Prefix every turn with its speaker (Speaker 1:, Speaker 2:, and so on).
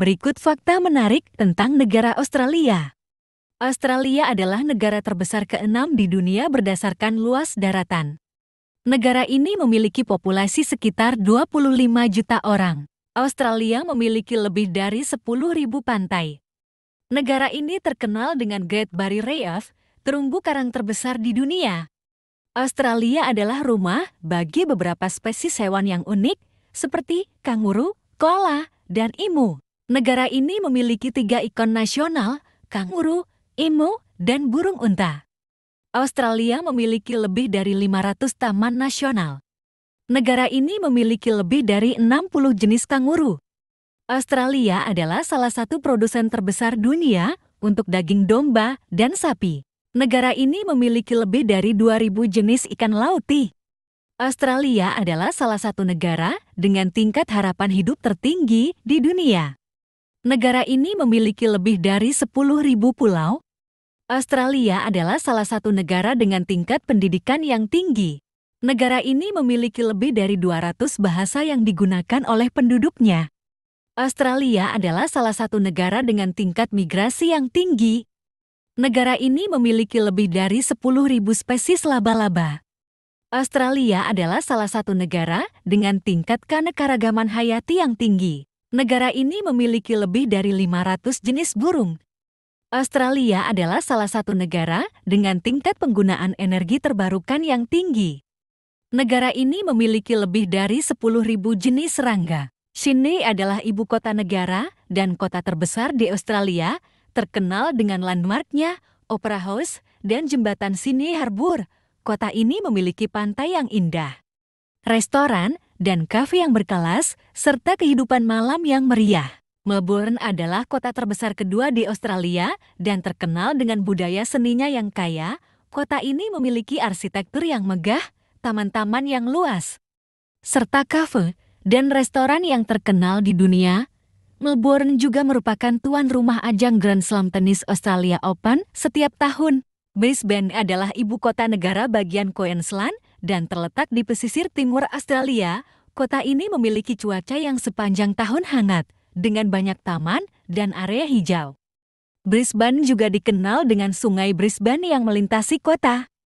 Speaker 1: Berikut fakta menarik tentang negara Australia. Australia adalah negara terbesar keenam di dunia berdasarkan luas daratan. Negara ini memiliki populasi sekitar 25 juta orang. Australia memiliki lebih dari 10.000 pantai. Negara ini terkenal dengan Great Barrier Reef, terumbu karang terbesar di dunia. Australia adalah rumah bagi beberapa spesies hewan yang unik, seperti kanguru, koala, dan imu. Negara ini memiliki tiga ikon nasional, kanguru, imu, dan burung unta. Australia memiliki lebih dari 500 taman nasional. Negara ini memiliki lebih dari 60 jenis kanguru. Australia adalah salah satu produsen terbesar dunia untuk daging domba dan sapi. Negara ini memiliki lebih dari 2.000 jenis ikan lauti. Australia adalah salah satu negara dengan tingkat harapan hidup tertinggi di dunia. Negara ini memiliki lebih dari 10.000 pulau. Australia adalah salah satu negara dengan tingkat pendidikan yang tinggi. Negara ini memiliki lebih dari 200 bahasa yang digunakan oleh penduduknya. Australia adalah salah satu negara dengan tingkat migrasi yang tinggi. Negara ini memiliki lebih dari 10.000 spesies laba-laba. Australia adalah salah satu negara dengan tingkat keanekaragaman hayati yang tinggi. Negara ini memiliki lebih dari 500 jenis burung. Australia adalah salah satu negara dengan tingkat penggunaan energi terbarukan yang tinggi. Negara ini memiliki lebih dari 10.000 jenis serangga. Sydney adalah ibu kota negara dan kota terbesar di Australia, terkenal dengan landmarknya, Opera House, dan jembatan Sydney Harbour. Kota ini memiliki pantai yang indah. Restoran, dan kafe yang berkelas, serta kehidupan malam yang meriah. Melbourne adalah kota terbesar kedua di Australia dan terkenal dengan budaya seninya yang kaya. Kota ini memiliki arsitektur yang megah, taman-taman yang luas, serta kafe dan restoran yang terkenal di dunia. Melbourne juga merupakan tuan rumah ajang Grand Slam Tennis Australia Open setiap tahun. Brisbane adalah ibu kota negara bagian Queensland dan terletak di pesisir timur Australia, kota ini memiliki cuaca yang sepanjang tahun hangat, dengan banyak taman dan area hijau. Brisbane juga dikenal dengan Sungai Brisbane yang melintasi kota.